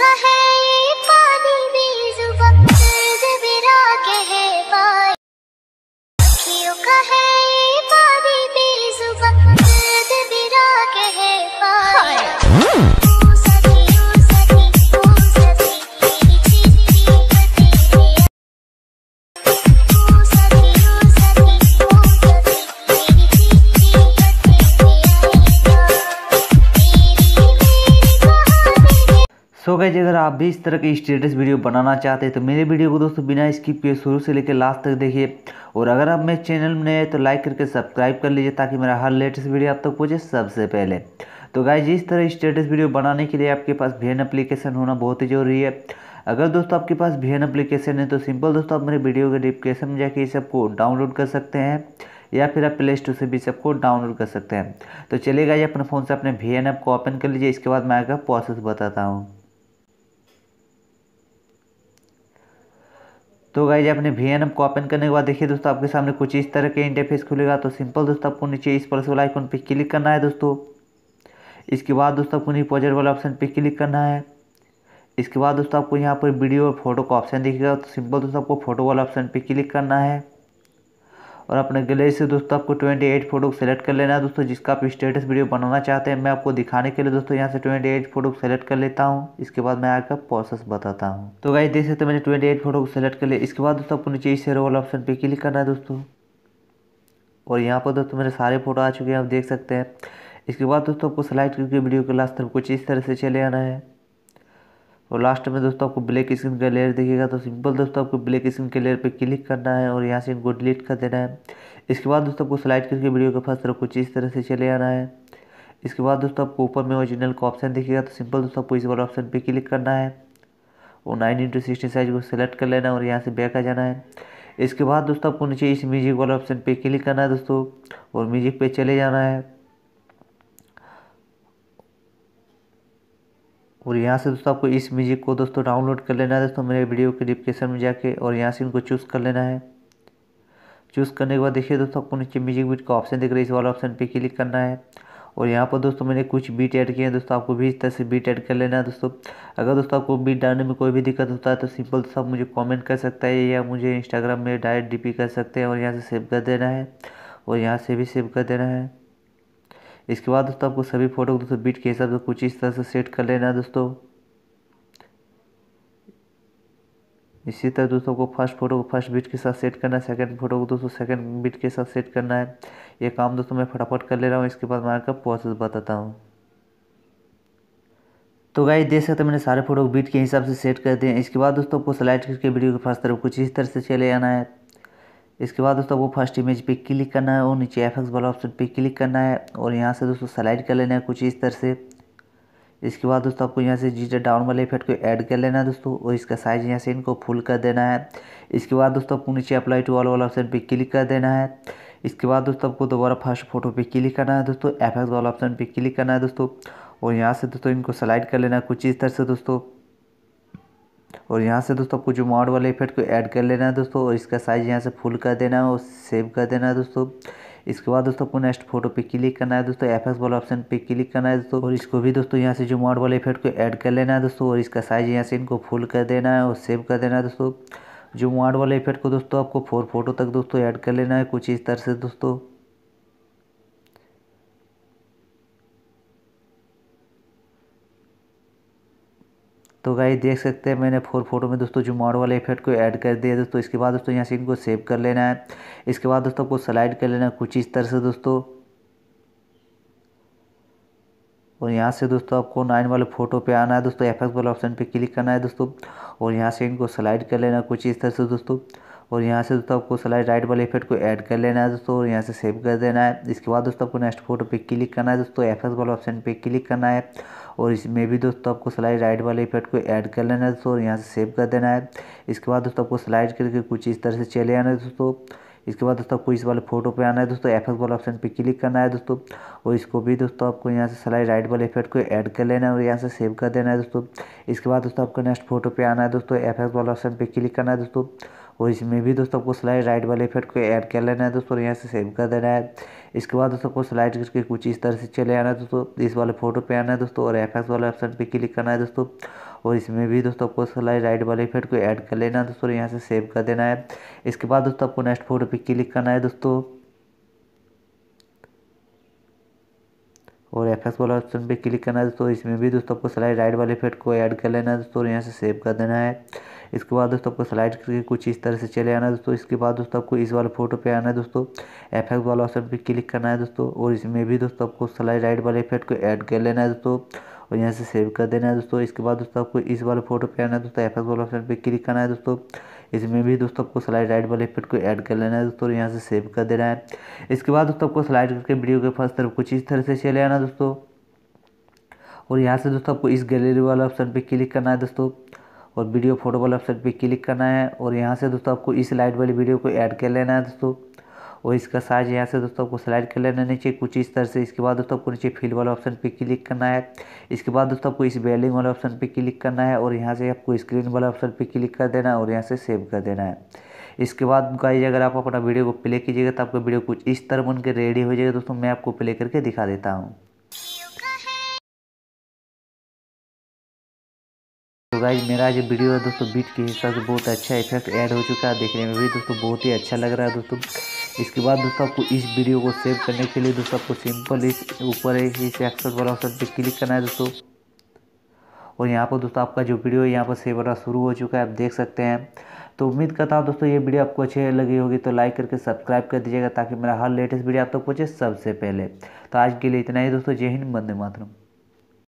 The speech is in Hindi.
कहे गाइज़ अगर आप भी इस तरह की स्टेटस वीडियो बनाना चाहते हैं तो मेरे वीडियो को दोस्तों बिना स्किप किए शुरू से लेकर लास्ट तक देखिए और अगर आप मेरे चैनल में नए तो लाइक करके सब्सक्राइब कर लीजिए ताकि मेरा हर लेटेस्ट वीडियो आप तक तो पहुँचे सबसे पहले तो गाइज इस तरह स्टेटस वीडियो बनाने के लिए आपके पास भी एप्लीकेशन होना बहुत ही ज़रूरी है अगर दोस्तों आपके पास भी एप्लीकेशन है तो सिंपल दोस्तों आप मेरे वीडियो के डिस्क्रिप्शन में जाके इस सबको डाउनलोड कर सकते हैं या फिर आप प्ले स्टोर से भी सबको डाउनलोड कर सकते हैं तो चलिए गाइज अपने फ़ोन से अपने वी ऐप को ओपन कर लीजिए इसके बाद मैं आपका प्रोसेस बताता हूँ तो गाइज आपने वी एन को ओपन करने के बाद देखिए दोस्तों आपके सामने कुछ इस तरह के इंटरफेस खुलेगा तो सिंपल दोस्तों आपको नीचे इस वाला आइकन पर क्लिक करना है दोस्तों इसके बाद दोस्तों आपको निपोजर वाला ऑप्शन पर क्लिक करना है इसके बाद दोस्तों आपको यहाँ पर वीडियो और फोटो का ऑप्शन दिखेगा तो सिंपल दोस्तों आपको फोटो वाला ऑप्शन पर क्लिक करना है और अपने गैलरी से दोस्तों आपको ट्वेंटी एट फोटो सेलेक्ट कर लेना है दोस्तों जिसका आप स्टेटस वीडियो बनाना चाहते हैं मैं आपको दिखाने के लिए दोस्तों यहाँ से ट्वेंटी एट फोटो सेलेक्ट कर लेता हूँ इसके बाद मैं आकर प्रोसेस बताता हूँ तो गाइस देख सकते मैंने ट्वेंटी एट फोटो को सेलेक्ट कर लिया इसके बाद दोस्तों आपको नीचे से रोल ऑप्शन पर क्लिक करना है दोस्तों और यहाँ पर दोस्तों मेरे सारे फोटो आ चुके हैं आप देख सकते हैं इसके बाद दोस्तों आपको सेलेक्ट करके वीडियो के लास्ट तक कुछ इस तरह से चले आना है और लास्ट में दोस्तों आपको ब्लैक स्क्रीन का लेयर दिखेगा तो सिंपल दोस्तों आपको ब्लैक स्क्रीन के लेयर पे क्लिक करना है और यहाँ से इनको डिलीट कर देना है इसके बाद दोस्तों आपको स्लाइड करके वीडियो के फर्स्ट तरफ कुछ इस तरह से चले आना है इसके बाद दोस्तों आपको ऊपर में ओरिजिनल का ऑप्शन दिखेगा तो सिंपल दोस्तों आपको इस वाले ऑप्शन पर क्लिक करना है और नाइन इंटू सिक्सटी साइज को सेलेक्ट कर लेना है और यहाँ से बैक आ जाना है इसके बाद दोस्तों आपको नीचे इस म्यूजिक वाले ऑप्शन पर क्लिक करना है दोस्तों और म्यूजिक पर चले जाना है और यहाँ से दोस्तों आपको इस म्यूज़िक को दोस्तों डाउनलोड कर लेना है दोस्तों मेरे वीडियो के डिस्क्रिप्शन में जाके और यहाँ से इनको चूज़ कर लेना है चूज़ करने के बाद देखिए दोस्तों आपको नीचे म्यूजिक बीट का ऑप्शन दिख रहा है इस वाला ऑप्शन पे क्लिक करना है और यहाँ पर दोस्तों मैंने कुछ बीट ऐड किए हैं दोस्तों आपको भी इस तरह से बीट ऐड कर लेना है दोस्तों अगर दोस्तों आपको बीट डालने में कोई भी दिक्कत होता है तो सिंपल दोस्तों आप मुझे कमेंट कर सकता है या मुझे इंस्टाग्राम में डायरेक्ट डीपी कर सकते हैं और यहाँ से सेव कर देना है और यहाँ से भी सेव कर देना है इसके बाद दोस्तों आपको सभी फ़ोटो को दोस्तों बीट के हिसाब से कुछ इस तरह से सेट कर लेना है दोस्तों इसी तरह दोस्तों को फर्स्ट फोटो को फर्स्ट बीट के साथ सेट करना है सेकंड फोटो को दोस्तों सेकंड बीट के साथ सेट करना है ये काम दोस्तों मैं फटाफट कर ले रहा हूँ इसके बाद मैं आपका प्रोसेस बताता हूँ तो गाइस देख सकते मैंने सारे फोटो को बीट के हिसाब से सेट कर दिए इसके बाद दोस्तों आपको स्लाइड करके वीडियो के फर्स्ट तरफ कुछ इस तरह से चले आना है इसके बाद दोस्तों वो फर्स्ट इमेज पे क्लिक करना है और नीचे एफ एक्स वाला ऑप्शन पे क्लिक करना है और यहाँ से दोस्तों सेलेक्ट कर लेना है कुछ इस तरह से इसके बाद दोस्तों आपको यहाँ से जीटा डाउन वाले इफेक्ट को ऐड कर लेना है दोस्तों और इसका साइज यहाँ से इनको फुल कर देना है इसके बाद दोस्तों आपको नीचे अप्लाई टू ऑल वाला ऑप्शन पर क्लिक कर देना है इसके बाद दोस्तों आपको दोबारा फर्स्ट फोटो पर क्लिक करना है दोस्तों एफ एक्स वाला ऑप्शन पर क्लिक करना है दोस्तों और यहाँ से दोस्तों इनको सेलेक्ट कर लेना है कुछ इस तरह से दोस्तों और यहाँ से दोस्तों आपको जो वाले इफेक्ट को ऐड कर लेना है दोस्तों और इसका साइज़ यहाँ से फुल कर देना है और सेव कर देना है दोस्तों इसके बाद दोस्तों आपको नेक्स्ट फोटो पे क्लिक करना है दोस्तों एफ वाला ऑप्शन पे क्लिक करना है दोस्तों और इसको भी दोस्तों यहाँ से जो मॉड वाले इफेक्ट को ऐड कर लेना है दोस्तों और इसका साइज़ यहाँ से इनको फुल कर देना है और सेव कर देना है दोस्तों जो मॉड वाले इफेक्ट को दोस्तों आपको फोर फोटो तक दोस्तों ऐड कर लेना है कुछ इस तरह से दोस्तों तो गाई देख सकते हैं मैंने फोर फोटो में दोस्तों जुमाड़ वाले इफेक्ट को ऐड कर दिया दोस्तों इसके बाद दोस्तों यहाँ से इनको सेव कर लेना है इसके बाद दोस्तों आपको स्लाइड कर लेना है कुछ इस तरह से दोस्तों और यहाँ से दोस्तों आपको नाइन वाले फोटो पे आना है दोस्तों एफ वाले ऑप्शन पे क्लिक करना है दोस्तों और यहाँ से इनको स्लाइड कर लेना कुछ इस तरह से दोस्तों और यहाँ से दोस्तों आपको स्लाइड राइट वाले इफेक्ट को ऐड कर लेना है दोस्तों और यहाँ से सेव कर देना है इसके बाद दोस्तों आपको नेक्स्ट फोटो पे क्लिक करना है दोस्तों एफ वाले ऑप्शन पे क्लिक करना है और इसमें भी दोस्तों आपको स्लाइड राइट वाले इफेक्ट को ऐड कर लेना है दोस्तों और यहाँ से सेव कर देना है इसके बाद दोस्तों आपको स्लाइड करके कुछ इस तरह से चले आना है दोस्तों इसके बाद दोस्तों आपको इस वाले फोटो पे आना है दोस्तों एफ वाले ऑप्शन पे क्लिक करना है दोस्तों और इसको भी दोस्तों आपको यहाँ से स्लाइड राइट वाले इफेक्ट को ऐड कर लेना है और यहाँ से सेव कर देना है दोस्तों इसके बाद दोस्तों आपको नेक्स्ट फोटो पे आना है दोस्तों एफ वाले ऑप्शन पे क्लिक करना है दोस्तों और इसमें भी दोस्तों आपको स्लाइड राइट वाले इफेक्ट को ऐड कर लेना है दोस्तों यहाँ से सेव कर देना है इसके बाद दोस्तों आपको स्लाइड करके कुछ इस तरह से चले आना है दोस्तों इस वाले फोटो पे आना है दोस्तों और एफ वाले ऑप्शन पे क्लिक करना है दोस्तों और इसमें भी दोस्तों आपको स्लाइड राइट वाले इफेक्ट को ऐड कर लेना है दोस्तों यहाँ से सेव कर देना है इसके बाद दोस्तों आपको नेक्स्ट फोटो पर क्लिक करना है दोस्तों और एफ एक्स वाला ऑप्शन पे क्लिक करना है दोस्तों इसमें भी दोस्तों आपको स्लाइड राइट वाले इफेक्ट को ऐड कर लेना है दोस्तों यहाँ से सेव कर देना है इसके बाद दोस्तों आपको स्लाइड करके कुछ इस तरह से चले आना है दोस्तों इसके बाद दोस्तों आपको इस वाले फोटो पे आना है दोस्तों एफेक्ट वाला ऑप्शन पे क्लिक करना है दोस्तों और इसमें भी दोस्तों आपको स्लाइड राइट वाले इफेक्ट को ऐड कर लेना है दोस्तों और यहाँ से सेव कर देना है दोस्तों इसके बाद दोस्तों आपको इस वाले फोटो पे आना है दोस्तों एफ वाले ऑप्शन पर क्लिक करना है दोस्तों इसमें भी दोस्तों आपको स्लाइड राइट वाले इफेक्ट को ऐड कर लेना है दोस्तों यहाँ से सेव कर देना है इसके बाद दोस्तों आपको स्लाइड करके वीडियो के फर्स्ट तरफ कुछ इस तरह से चले आना दोस्तों और यहाँ से दोस्तों आपको इस गैलरी वाला ऑप्शन पर क्लिक करना है दोस्तों और वीडियो फोटो वाले ऑप्शन पे क्लिक करना है और यहाँ से दोस्तों आपको इस लाइट वाली वीडियो को ऐड कर लेना है दोस्तों और इसका साइज यहाँ से दोस्तों आपको स्लाइड कर लेना नीचे कुछ इस तरह से इसके बाद दोस्तों आपको नीचे फील वाला ऑप्शन पे क्लिक करना है इसके बाद दोस्तों आपको इस बेलिंग वाला ऑप्शन पे क्लिक करना है और यहाँ से आपको स्क्रीन वाला ऑप्शन पे क्लिक कर देना है और यहाँ से सेव कर देना है इसके बाद गाइज अगर आप अपना वीडियो को प्ले कीजिएगा तो आपका वीडियो कुछ इस तरह बन के रेडी हो जाएगा दोस्तों मैं आपको प्ले करके दिखा देता हूँ तो गाइज मेरा जो वीडियो है दोस्तों बीट के हिसाब से बहुत अच्छा इफेक्ट ऐड हो चुका है देखने में भी दोस्तों बहुत ही अच्छा लग रहा है दोस्तों इसके बाद दोस्तों आपको इस वीडियो को सेव करने के लिए दोस्तों आपको सिंपल इस ऊपर इस एक्सपर्ट वाला ऑप्शन पर क्लिक करना है दोस्तों और यहाँ पर दोस्तों आपका जो वीडियो है यहाँ पर सेव होना शुरू हो चुका है आप देख सकते हैं तो उम्मीद करता हूँ दोस्तों ये वीडियो आपको अच्छी लगी होगी तो लाइक करके सब्सक्राइब कर दीजिएगा ताकि मेरा हर लेटेस्ट वीडियो आप तक पहुँचे सबसे पहले तो आज के लिए इतना ही दोस्तों जय हिंद बंदे मातरम